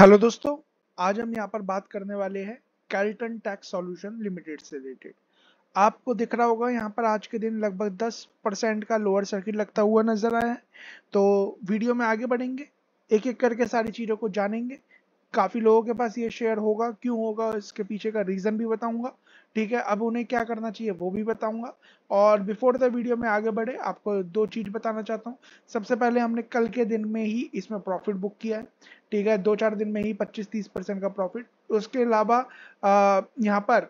Hello दोस्तों आज हम यहाँ पर बात करने वाले हैं कैल्टन टैक्स सॉल्यूशन लिमिटेड से रिलेटेड आपको दिख रहा होगा यहाँ पर आज के दिन लगभग 10 परसेंट का लोअर सर्किट लगता हुआ नजर आया है तो वीडियो में आगे बढ़ेंगे एक एक करके सारी चीज़ों को जानेंगे काफ़ी लोगों के पास ये शेयर होगा क्यों होगा इसके पीछे का रीज़न भी बताऊंगा ठीक है अब उन्हें क्या करना चाहिए वो भी बताऊंगा और बिफोर द वीडियो में आगे बढ़े आपको दो चीज़ बताना चाहता हूँ सबसे पहले हमने कल के दिन में ही इसमें प्रॉफिट बुक किया है ठीक है दो चार दिन में ही 25-30 परसेंट का प्रॉफिट उसके अलावा यहाँ पर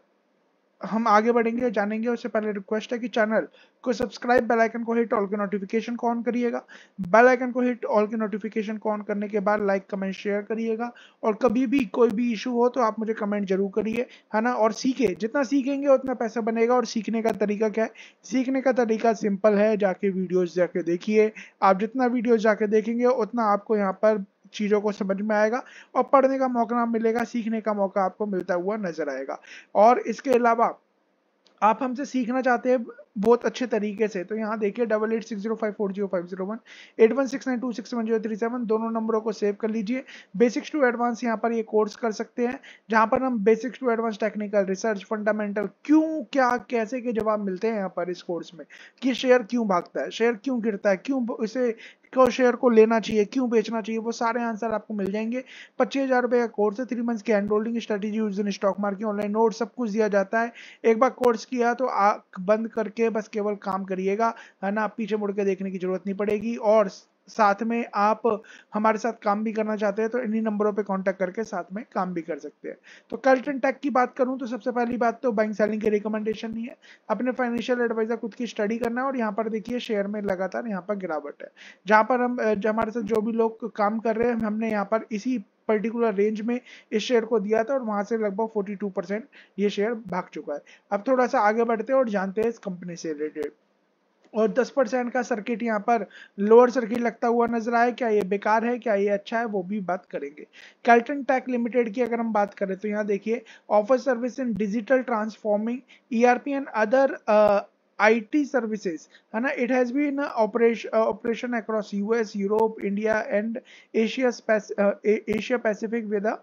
हम आगे बढ़ेंगे और जानेंगे उससे पहले रिक्वेस्ट है कि चैनल को सब्सक्राइब बेल आइकन को हिट ऑल के नोटिफिकेशन को ऑन करिएगा बेल आइकन को हिट ऑल के नोटिफिकेशन को ऑन करने के बाद लाइक कमेंट शेयर करिएगा और कभी भी कोई भी इशू हो तो आप मुझे कमेंट जरूर करिए है ना और सीखे जितना सीखेंगे उतना पैसा बनेगा और सीखने का तरीका क्या है सीखने का तरीका सिंपल है जाके वीडियोज जाके देखिए आप जितना वीडियोज जाके देखेंगे उतना आपको यहाँ पर चीज़ों को समझ में आएगा और पढ़ने का मौका मिलेगा सीखने का मौका आपको मिलता हुआ नजर आएगा और इसके अलावा आप हमसे सीखना चाहते हैं बहुत अच्छे तरीके से तो यहाँ देखिए double eight six zero five four zero five zero one eight one six nine two six one zero three seven दोनों नंबरों को सेव कर लीजिए बेसिक्स टू एडवांस यहाँ पर ये कोर्स कर सकते हैं जहाँ पर हम basics to advance technical research fundamental क्यों क्या कैसे के जवाब मिलते हैं यहाँ पर इस कोर्स में कि शेयर क्यों भागता है शेयर क्यों गिरता है क्यों इसे को शेयर को लेना चाहिए क्यों बेचना चाहिए वो सारे आंसर आपको मिल जाएंगे पच्चीस हजार रुपये का कोर्स है थ्री मंथ्स की hand holding strategy use in stock market online note सब कुछ दिया जाता है एक बार कोर्स किया तो बंद करके के बस केवल काम करिएगा है ना पीछे मुड़ के देखने की जरूरत नहीं पड़ेगी और साथ में आप हमारे साथ काम भी करना चाहते हैं तो इन्हीं नंबरों पे कांटेक्ट करके साथ में काम भी कर सकते हैं तो कल्टन टेक की बात करूं तो सबसे पहली बात तो बैंक सेलिंग की रिकमेंडेशन नहीं है अपने फाइनेंशियल एडवाइजर खुद की स्टडी करना है और यहाँ पर देखिए शेयर में लगातार यहाँ पर गिरावट है जहाँ पर हम जो हमारे साथ जो भी लोग काम कर रहे हैं हमने यहाँ पर इसी पर्टिकुलर रेंज में इस शेयर को दिया था और वहां से लगभग 42 परसेंट ये शेयर भाग चुका है अब थोड़ा सा आगे बढ़ते हैं और जानते हैं इस कंपनी से रिलेटेड और 10 परसेंट का सर्किट यहाँ पर लोअर सर्किट लगता हुआ नजर आया क्या ये बेकार है क्या ये अच्छा है वो भी बात करेंगे कैल्टन टेक लिमिटेड की अगर हम बात करें तो यहाँ देखिए offer service in digital transforming ERP and other IT services. And it has been operation, uh, operation across US, Europe, India, and Asia, uh, Asia Pacific with a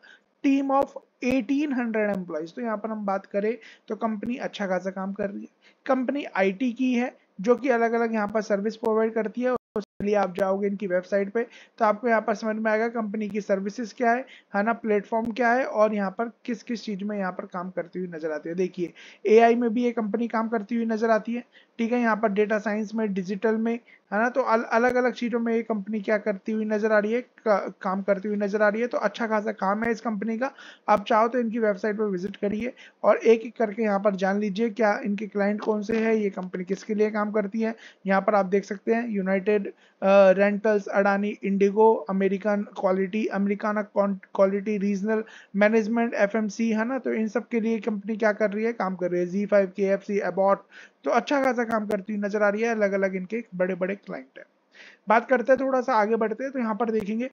team of 1800 employees तो यहाँ पर हम बात करें तो company अच्छा खासा काम कर रही है कंपनी आईटी की है जो कि अलग अलग यहाँ पर सर्विस प्रोवाइड करती है लिए आप जाओगे इनकी वेबसाइट पे तो आपको यहाँ पर समझ में आएगा कंपनी की सर्विसेज क्या है है ना प्लेटफॉर्म क्या है और यहाँ पर किस किस चीज में यहाँ पर काम करती हुई नजर आती है देखिए एआई में भी ये कंपनी काम करती हुई नजर आती है ठीक है यहाँ पर डेटा साइंस में डिजिटल में है ना तो अल, अलग अलग चीज़ों में ये कंपनी क्या करती हुई नज़र आ रही है का, काम करती हुई नज़र आ रही है तो अच्छा खासा काम है इस कंपनी का आप चाहो तो इनकी वेबसाइट पर विजिट करिए और एक एक करके यहाँ पर जान लीजिए क्या इनके क्लाइंट कौन से है ये कंपनी किसके लिए काम करती है यहाँ पर आप देख सकते हैं United Rentals Adani IndiGo American quality Americana quality regional management F है ना तो इन सब के लिए कंपनी क्या कर रही है काम कर रही है G five K F C Abbott तो अच्छा खासा काम करती हुई नजर आ रही है अलग अलग इनके बड़े बड़े क्लाइंट है बात करते हैं थोड़ा सा आगे बढ़ते हैं तो यहाँ पर देखेंगे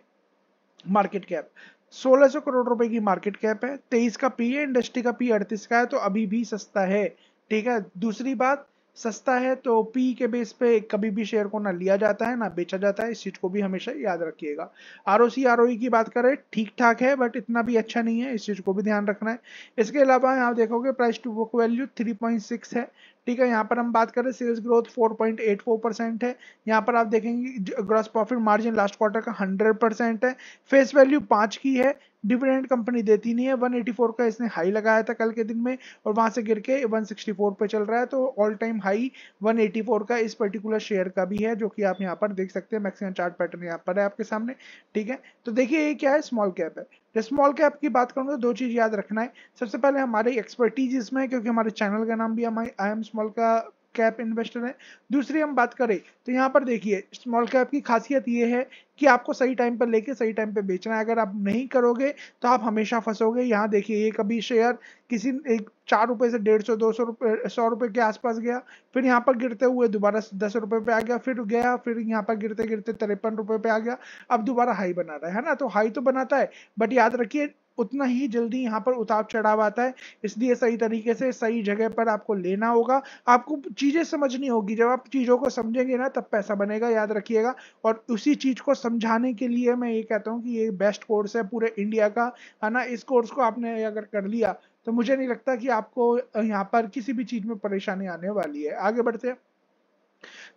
मार्केट कैप 1600 करोड़ रुपए की मार्केट कैप है 23 का पी है इंडस्ट्री का पी 38 का है तो अभी भी सस्ता है ठीक है दूसरी बात सस्ता है तो पी के बेस पे कभी भी शेयर को ना लिया जाता है ना बेचा जाता है इस चीज़ को भी हमेशा याद रखिएगा R O C R O की बात करें ठीक ठाक है बट इतना भी अच्छा नहीं है इस चीज़ को भी ध्यान रखना है इसके अलावा यहाँ देखोगे price to book value six है ठीक है यहाँ पर हम बात करें सेल्स ग्रोथ 4.84 परसेंट है यहाँ पर आप देखेंगे gross profit margin last quarter का 100 परसेंट है फेस वैल्यू पाँच की है डिविडेंड कंपनी देती नहीं है 184 का इसने हाई लगाया था कल के दिन में और वहां से गिर के 164 पे चल रहा है तो ऑल टाइम हाई 184 का इस पर्टिकुलर शेयर का भी है जो कि आप यहाँ पर देख सकते हैं मैक्सिमम चार्ट पैटर्न यहाँ पर है आपके सामने ठीक है तो देखिए ये क्या है स्मॉल कैप है स्मॉल कैप की बात तो दो चीज़ याद रखना है सबसे पहले हमारी एक्सपर्टीज इसमें है क्योंकि हमारे चैनल का नाम भी हम आई एम स्मॉल का कैप इन्वेस्टर हैं दूसरी हम बात करें तो यहाँ पर देखिए स्मॉल कैप की खासियत ये है कि आपको सही टाइम पर लेके सही टाइम पर बेचना है अगर आप नहीं करोगे तो आप हमेशा फंसोगे यहाँ देखिए ये कभी शेयर किसी एक चार रुपये से डेढ़ सौ दो सौ रुपये सौ रुपये के आसपास गया फिर यहाँ पर गिरते हुए दोबारा दस रुपये पे आ गया फिर गया फिर यहाँ पर गिरते गिरते तिरपन रुपये पे आ गया अब दोबारा हाई बना रहा है ना तो हाई तो बनाता है बट याद रखिए उतना ही जल्दी यहाँ पर उतार चढ़ाव आता है इसलिए सही तरीके से सही जगह पर आपको लेना होगा आपको चीजें समझनी होगी जब आप चीजों को समझेंगे ना तब पैसा बनेगा याद रखिएगा और उसी चीज को समझाने के लिए मैं ये कहता हूँ कि ये बेस्ट कोर्स है पूरे इंडिया का है ना इस कोर्स को आपने अगर कर लिया तो मुझे नहीं लगता कि आपको यहाँ पर किसी भी चीज में परेशानी आने वाली है आगे बढ़ते हैं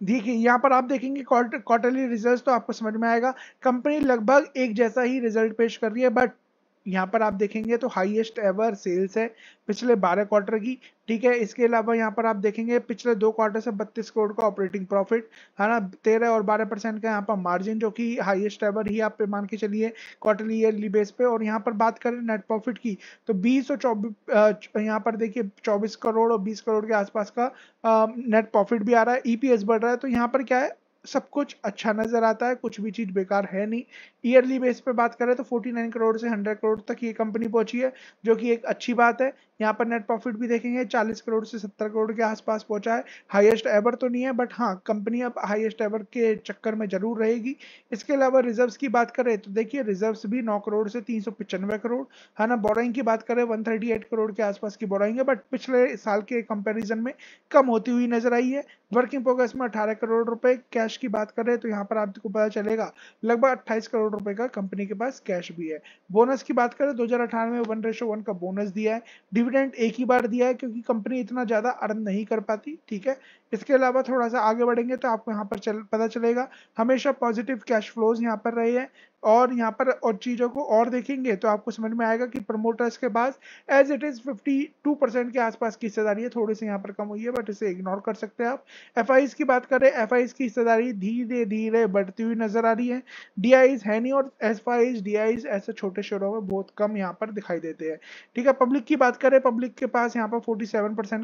देखिए यहाँ पर आप देखेंगे क्वार्टरली रिजल्ट तो आपको समझ में आएगा कंपनी लगभग एक जैसा ही रिजल्ट पेश कर रही है बट यहाँ पर आप देखेंगे तो हाईएस्ट एवर सेल्स है पिछले 12 क्वार्टर की ठीक है इसके अलावा यहाँ पर आप देखेंगे पिछले दो क्वार्टर से 32 करोड़ का ऑपरेटिंग प्रॉफिट है ना तेरह और 12 परसेंट का यहाँ पर मार्जिन जो कि हाईएस्ट एवर ही आप पे मान के चलिए क्वार्टरली ईयरली बेस पे और यहाँ पर बात करें नेट प्रॉफिट की तो बीस और चौबीस यहाँ पर देखिए चौबीस करोड़ और बीस करोड़ के आसपास का नेट प्रॉफिट भी आ रहा है ईपीएस e बढ़ रहा है तो यहाँ पर क्या है सब कुछ अच्छा नजर आता है कुछ भी चीज बेकार है नहीं ईयरली बेस पे बात करें तो 49 करोड़ से 100 करोड़ तक ये कंपनी पहुंची है जो कि एक अच्छी बात है यहाँ पर नेट प्रॉफिट भी देखेंगे 40 करोड़ से 70 करोड़ के आसपास पहुंचा है हाईएस्ट एवर तो नहीं है बट हाँ कंपनी अब हाईएस्ट एवर के चक्कर में जरूर रहेगी इसके अलावा रिजर्व्स की बात करें तो देखिए रिजर्व्स भी 9 करोड़ से तीन करोड़ है हाँ ना बोराइंग की बात करें वन करोड़ के आसपास की बोराइंग है बट पिछले साल के कंपेरिजन में कम होती हुई नजर आई है वर्किंग प्रोग्रेस में अठारह करोड़ रुपए कैश की बात करें तो यहाँ पर आपको पता चलेगा लगभग अट्ठाईस करोड़ रुपए का कंपनी के पास कैश भी है बोनस की बात करें दो हजार अठारह में वन रेशो वन का बोनस दिया है डिविडेंड एक ही बार दिया है क्योंकि कंपनी इतना ज्यादा अर्न नहीं कर पाती ठीक है इसके अलावा थोड़ा सा आगे बढ़ेंगे तो आपको यहाँ पर चल पता चलेगा हमेशा पॉजिटिव कैश फ्लोज यहाँ पर रहे हैं और यहाँ पर और चीज़ों को और देखेंगे तो आपको समझ में आएगा कि प्रमोटर्स के पास एज इट इज़ 52 परसेंट के आसपास की हिस्सेदारी है थोड़ी सी यहाँ पर कम हुई है बट इसे इग्नोर कर सकते हैं आप एफ की बात करें एफ की हिस्सेदारी धीरे धीरे बढ़ती हुई नजर आ रही है डी है नहीं और एफ आईज डी ऐसे छोटे शेयरों में बहुत कम यहाँ पर दिखाई देते हैं ठीक है पब्लिक की बात करें पब्लिक के पास यहाँ पर फोर्टी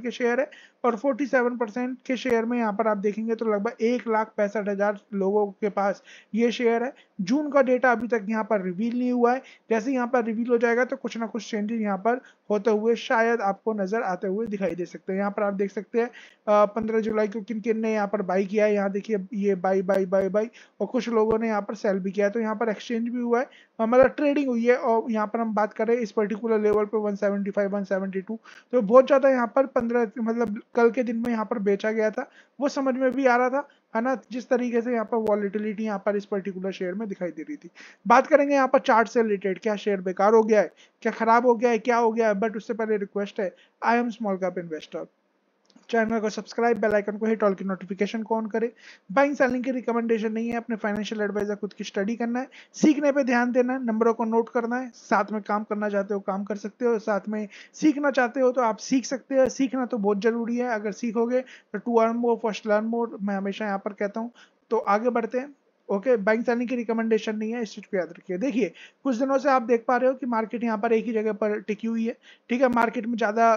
के शेयर है और फोर्टी के के शेयर में यहाँ पर आप देखेंगे तो लगभग एक लाख पैंसठ हजार लोगों के पास ये शेयर है जून का डेटा अभी तक यहाँ पर रिवील नहीं हुआ है जैसे यहाँ पर रिवील हो जाएगा तो कुछ ना कुछ चेंजेस यहाँ पर होते हुए शायद आपको नजर आते हुए दिखाई दे सकते हैं यहाँ पर आप देख सकते हैं पंद्रह जुलाई को किन किन ने यहाँ पर बाई किया है यहाँ देखिए ये बाई बाई बाई बाई और कुछ लोगों ने यहाँ पर सेल भी किया है तो यहाँ पर एक्सचेंज भी हुआ है हमारा ट्रेडिंग हुई है और यहाँ पर हम बात करें इस पर्टिकुलर लेवल पे 175 172 तो बहुत ज़्यादा यहाँ पर 15 मतलब कल के दिन में यहाँ पर बेचा गया था वो समझ में भी आ रहा था है ना जिस तरीके से यहाँ पर वॉलिटिलिटी यहाँ पर इस पर्टिकुलर शेयर में दिखाई दे रही थी बात करेंगे यहाँ पर चार्ट से रिलेटेड क्या शेयर बेकार हो गया है क्या खराब हो गया है क्या हो गया है बट उससे पहले रिक्वेस्ट है I am small cap investor channel को सब्सक्राइब बेल आइकन को हिट ऑल की नोटिफिकेशन को ऑन करें बाइंग सेलिंग की रिकमेंडेशन नहीं है अपने फाइनेंशियल एडवाइजर खुद की स्टडी करना है सीखने पे ध्यान देना है नंबरों को नोट करना है साथ में काम करना चाहते हो काम कर सकते हो साथ में सीखना चाहते हो तो आप सीख सकते हो सीखना तो बहुत जरूरी है अगर सीखोगे तो to earn more first learn more मैं हमेशा यहाँ पर कहता हूँ तो आगे बढ़ते हैं ओके बैंक सैनिक की रिकमेंडेशन नहीं है इस चीज़ को याद रखिए देखिए कुछ दिनों से आप देख पा रहे हो कि मार्केट यहाँ पर एक ही जगह पर टिकी हुई है ठीक है मार्केट में ज़्यादा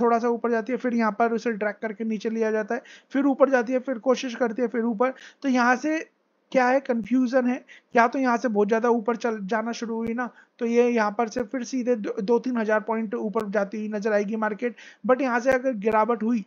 थोड़ा सा ऊपर जाती है फिर यहाँ पर उसे ड्रैक करके नीचे लिया जाता है फिर ऊपर जाती है फिर कोशिश करती है फिर ऊपर तो यहाँ से क्या है कंफ्यूजन है या तो यहाँ से बहुत ज़्यादा ऊपर चल जाना शुरू हुई ना तो ये यहाँ पर से फिर सीधे दो, दो तीन हज़ार पॉइंट ऊपर जाती हुई नजर आएगी मार्केट बट यहाँ से अगर गिरावट हुई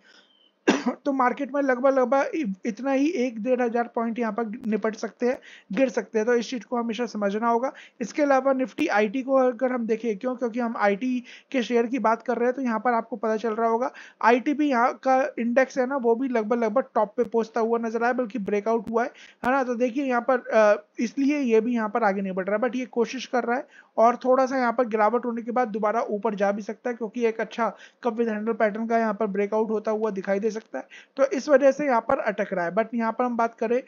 तो मार्केट में लगभग लगभग इतना ही एक डेढ़ हजार पॉइंट यहाँ पर निपट सकते हैं गिर सकते हैं तो इस चीज को हमेशा समझना होगा इसके अलावा निफ्टी आईटी को अगर हम देखें क्यों क्योंकि हम आईटी के शेयर की बात कर रहे हैं तो यहाँ पर आपको पता चल रहा होगा आईटी भी यहाँ का इंडेक्स है ना वो भी लगभग लगभग टॉप पे पहुंचता हुआ नजर आया बल्कि ब्रेकआउट हुआ है है ना तो देखिए यहाँ पर इसलिए ये भी यहाँ पर आगे नहीं बढ़ रहा है बट ये कोशिश कर रहा है और थोड़ा सा यहाँ पर गिरावट होने के बाद दोबारा ऊपर जा भी सकता है क्योंकि एक अच्छा कप विद हैंडल पैटर्न का यहाँ पर ब्रेकआउट होता हुआ दिखाई दे सकता है सकता है तो इस वजह से यहाँ पर अटक रहा है बट यहाँ पर हम बात करें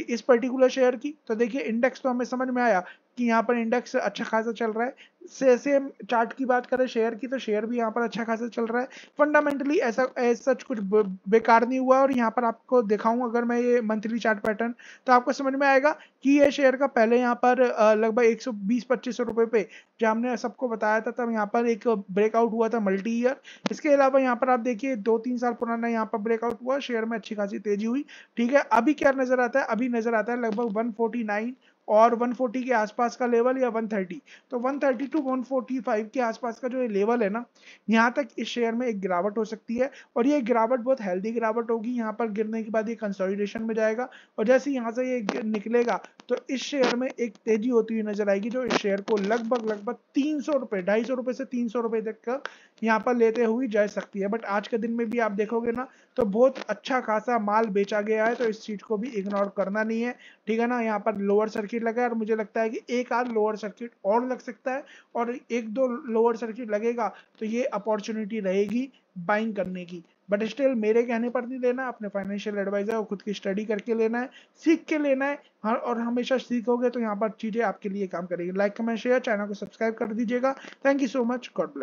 इस पर्टिकुलर शेयर की तो देखिए इंडेक्स तो हमें समझ में आया कि यहाँ पर इंडेक्स अच्छा खासा चल रहा है से सेम चार्ट की बात करें शेयर की तो शेयर भी यहाँ पर अच्छा खासा चल रहा है फंडामेंटली ऐसा सच कुछ बेकार नहीं हुआ और यहाँ पर आपको दिखाऊं अगर मैं ये मंथली चार्ट पैटर्न तो आपको समझ में आएगा कि ये शेयर का पहले यहाँ पर लगभग एक सौ बीस पच्चीस सौ रुपए पे जो हमने सबको बताया था तब यहाँ पर एक ब्रेकआउट हुआ था मल्टी ईयर इसके अलावा यहाँ पर आप देखिए दो तीन साल पुराना यहाँ पर ब्रेकआउट हुआ शेयर में अच्छी खासी तेजी हुई ठीक है अभी क्या नजर आता है अभी नजर आता है लगभग वन और 140 के आसपास का लेवल या 130 तो 130 टू 145 के आसपास का जो ये लेवल है ना यहाँ तक इस शेयर में एक गिरावट हो सकती है और ये गिरावट बहुत हेल्दी गिरावट होगी यहाँ पर गिरने के बाद ये कंसोलिडेशन में जाएगा और जैसे यहाँ से ये निकलेगा तो इस शेयर में एक तेजी होती हुई नजर आएगी जो इस शेयर को लगभग लगभग तीन सौ रुपये से तीन सौ तक का यहाँ पर लेते हुए जा सकती है बट आज के दिन में भी आप देखोगे ना तो बहुत अच्छा खासा माल बेचा गया है तो इस चीज को भी इग्नोर करना नहीं है ठीक है ना यहाँ पर लोअर सर्किट लगा है और मुझे लगता है कि एक आध लोअर सर्किट और लग सकता है और एक दो लोअर सर्किट लगेगा तो ये अपॉर्चुनिटी रहेगी बाइंग करने की बट स्टिल मेरे कहने पर नहीं लेना अपने फाइनेंशियल एडवाइजर को खुद की स्टडी करके लेना है सीख के लेना है हर हाँ, और हमेशा सीखोगे तो यहाँ पर चीज़ें आपके लिए काम करेगी लाइक कमेंट शेयर चैनल को सब्सक्राइब कर दीजिएगा thank you so much God bless